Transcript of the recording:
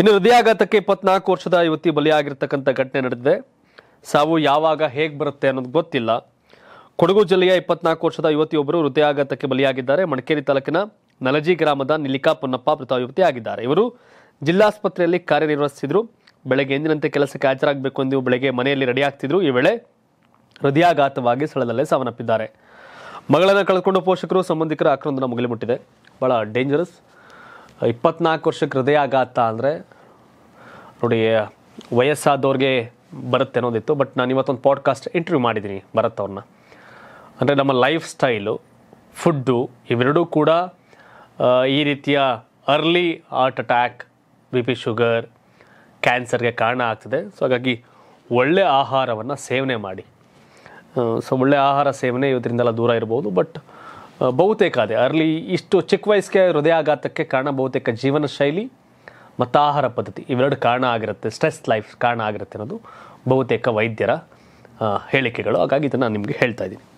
ಇನ್ನು ಹೃದಯಾಘಾತಕ್ಕೆ ಇಪ್ಪತ್ನಾಲ್ಕು ವರ್ಷದ ಯುವತಿ ಬಲಿಯಾಗಿರ್ತಕ್ಕಂಥ ಘಟನೆ ನಡೆದಿದೆ ಸಾವು ಯಾವಾಗ ಹೇಗೆ ಬರುತ್ತೆ ಅನ್ನೋದು ಗೊತ್ತಿಲ್ಲ ಕೊಡಗು ಜಿಲ್ಲೆಯ ಇಪ್ಪತ್ನಾಲ್ಕು ವರ್ಷದ ಯುವತಿಯೊಬ್ಬರು ಹೃದಯಾಘಾತಕ್ಕೆ ಬಲಿಯಾಗಿದ್ದಾರೆ ಮಡಿಕೇರಿ ತಾಲೂಕಿನ ನಲಜಿ ಗ್ರಾಮದ ನಿಲಿಕಾ ಪೊನ್ನಪ್ಪ ಮೃತ ಯುವತಿ ಆಗಿದ್ದಾರೆ ಇವರು ಜಿಲ್ಲಾಸ್ಪತ್ರೆಯಲ್ಲಿ ಕಾರ್ಯನಿರ್ವಹಿಸಿದ್ರು ಬೆಳಗ್ಗೆ ಎಂದಿನಂತೆ ಕೆಲಸಕ್ಕೆ ಹಾಜರಾಗಬೇಕು ಎಂದು ಬೆಳಗ್ಗೆ ಮನೆಯಲ್ಲಿ ರೆಡಿ ಆಗ್ತಿದ್ರು ಈ ವೇಳೆ ಹೃದಯಾಘಾತವಾಗಿ ಸ್ಥಳದಲ್ಲೇ ಸಾವನ್ನಪ್ಪಿದ್ದಾರೆ ಮಗಳನ್ನು ಕಳೆದುಕೊಂಡು ಪೋಷಕರು ಸಂಬಂಧಿಕರ ಆಕ್ರಂದನ ಮುಗಿಲು ಮುಟ್ಟಿದೆ ಬಹಳ ಡೇಂಜರಸ್ ಇಪ್ಪತ್ನಾಲ್ಕು ವರ್ಷಕ್ಕೆ ಹೃದಯಾಘಾತ ಅಂದರೆ ನೋಡಿ ವಯಸ್ಸಾದವ್ರಿಗೆ ಬರುತ್ತೆ ಅನ್ನೋದಿತ್ತು ಬಟ್ ನಾನು ಇವತ್ತೊಂದು ಪಾಡ್ಕಾಸ್ಟ್ ಇಂಟರ್ವ್ಯೂ ಮಾಡಿದ್ದೀನಿ ಭರತ್ ಅವ್ರನ್ನ ಅಂದರೆ ನಮ್ಮ ಲೈಫ್ ಸ್ಟೈಲು ಫುಡ್ಡು ಇವೆರಡೂ ಕೂಡ ಈ ರೀತಿಯ early heart attack B P sugar ಕ್ಯಾನ್ಸರ್ಗೆ ಕಾರಣ ಆಗ್ತದೆ ಸೊ ಹಾಗಾಗಿ ಒಳ್ಳೆಯ ಆಹಾರವನ್ನು ಸೇವನೆ ಮಾಡಿ ಸೊ ಒಳ್ಳೆ ಆಹಾರ ಸೇವನೆ ಇವತ್ತರಿಂದೆಲ್ಲ ದೂರ ಇರ್ಬೋದು ಬಟ್ ಬಹುತೇಕ ಅದೇ ಅರ್ಲಿ ಇಷ್ಟು ಚಿಕ್ಕ ವಯಸ್ಸಿಗೆ ಹೃದಯಾಘಾತಕ್ಕೆ ಕಾರಣ ಬಹುತೇಕ ಜೀವನ ಶೈಲಿ ಮತ್ತು ಆಹಾರ ಪದ್ಧತಿ ಇವೆರಡು ಕಾರಣ ಆಗಿರುತ್ತೆ ಸ್ಟ್ರೆಸ್ ಲೈಫ್ ಕಾರಣ ಆಗಿರುತ್ತೆ ಅನ್ನೋದು ಬಹುತೇಕ ವೈದ್ಯರ ಹೇಳಿಕೆಗಳು ಹಾಗಾಗಿ ಇದನ್ನು ನಿಮಗೆ ಹೇಳ್ತಾ ಇದ್ದೀನಿ